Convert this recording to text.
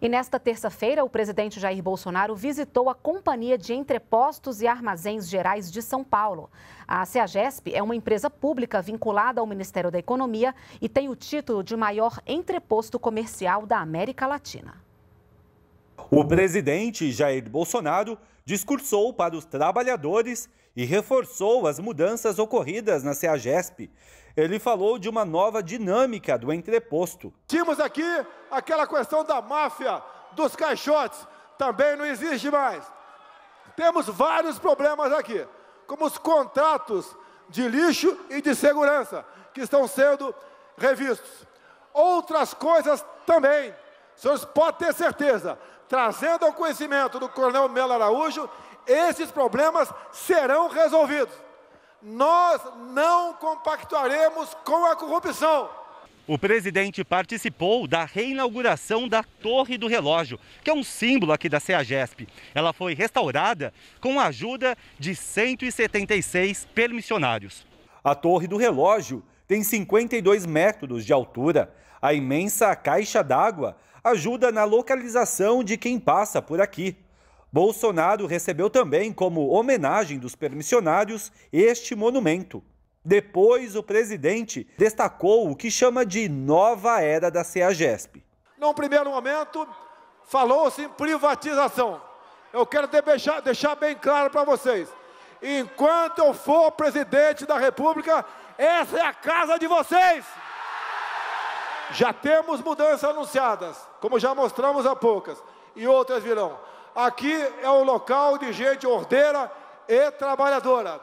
E nesta terça-feira, o presidente Jair Bolsonaro visitou a Companhia de Entrepostos e Armazéns Gerais de São Paulo. A CEAGESP é uma empresa pública vinculada ao Ministério da Economia e tem o título de maior entreposto comercial da América Latina. O presidente Jair Bolsonaro discursou para os trabalhadores e reforçou as mudanças ocorridas na CEAGESP. Ele falou de uma nova dinâmica do entreposto. Tínhamos aqui aquela questão da máfia, dos caixotes, também não existe mais. Temos vários problemas aqui, como os contratos de lixo e de segurança, que estão sendo revistos. Outras coisas também senhores podem ter certeza, trazendo ao conhecimento do Coronel Melo Araújo, esses problemas serão resolvidos. Nós não compactuaremos com a corrupção. O presidente participou da reinauguração da Torre do Relógio, que é um símbolo aqui da CEAGESP. Ela foi restaurada com a ajuda de 176 permissionários. A Torre do Relógio tem 52 metros de altura. A imensa caixa d'água ajuda na localização de quem passa por aqui. Bolsonaro recebeu também, como homenagem dos permissionários, este monumento. Depois, o presidente destacou o que chama de nova era da CEAGESP. Num primeiro momento, falou-se em privatização. Eu quero deixar, deixar bem claro para vocês. Enquanto eu for presidente da República, essa é a casa de vocês. Já temos mudanças anunciadas, como já mostramos há poucas, e outras virão. Aqui é um local de gente ordeira e trabalhadora.